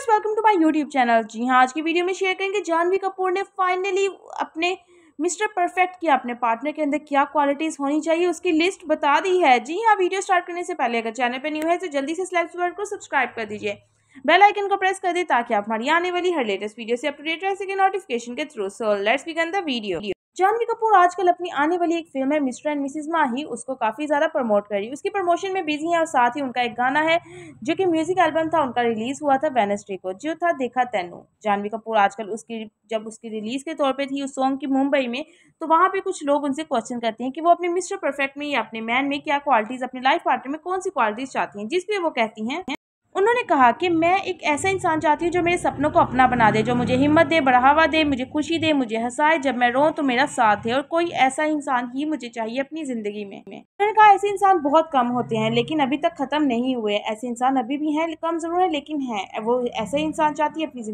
viewers welcome to my YouTube channel जी हाँ आज की वीडियो में शेयर करेंगे जानवी कपूर ने फाइनली अपने मिस्टर परफेक्ट की अपने पार्टनर के अंदर क्या क्वालिटीज़ होनी चाहिए उसकी लिस्ट बता दी है जी हाँ वीडियो स्टार्ट करने से पहले अगर चैनल पर न्यू है तो जल्दी से स्लैक्स वर्ड को सब्सक्राइब कर दीजिए बेल आइकन को प्रेस कर दें ताकि आप हमारी आने वाली हर लेटेस्ट वीडियो से अपडेट रह सके नोटिफिकेशन के through so let's begin the video Janhvi Kapoor आजकल अपनी आने वाली एक फिल्म है मिस्टर एंड मिसिज माही उसको काफ़ी ज़्यादा प्रमोट कर रही है उसकी प्रमोशन में बिजी है और साथ ही उनका एक गाना है जो कि म्यूजिक एल्बम था उनका रिलीज़ हुआ था वेनसडे को जो था देखा तेनो जानवी कपूर आजकल उसकी जब उसकी रिलीज़ के तौर पर थी उस सॉन्ग की मुंबई में तो वहाँ पर कुछ लोग उनसे क्वेश्चन करते हैं कि वो अपने मिस्टर परफेक्ट में या अपने मैन में क्या क्वालिटीज़ अपने लाइफ पार्टनर में कौन सी क्वालिटीज़ चाहती हैं जिस पर वो कहती हैं उन्होंने कहा कि मैं एक ऐसा इंसान चाहती हूँ जो मेरे सपनों को अपना बना दे जो मुझे हिम्मत दे बढ़ावा दे मुझे खुशी दे मुझे हंसाए जब मैं रो तो मेरा साथ दे और कोई ऐसा इंसान ही मुझे चाहिए अपनी ज़िंदगी में उन्होंने कहा ऐसे इंसान बहुत कम होते हैं लेकिन अभी तक ख़त्म नहीं हुए ऐसे इंसान अभी भी हैं कम ज़रूर है लेकिन है वो ऐसे इंसान चाहती है अपनी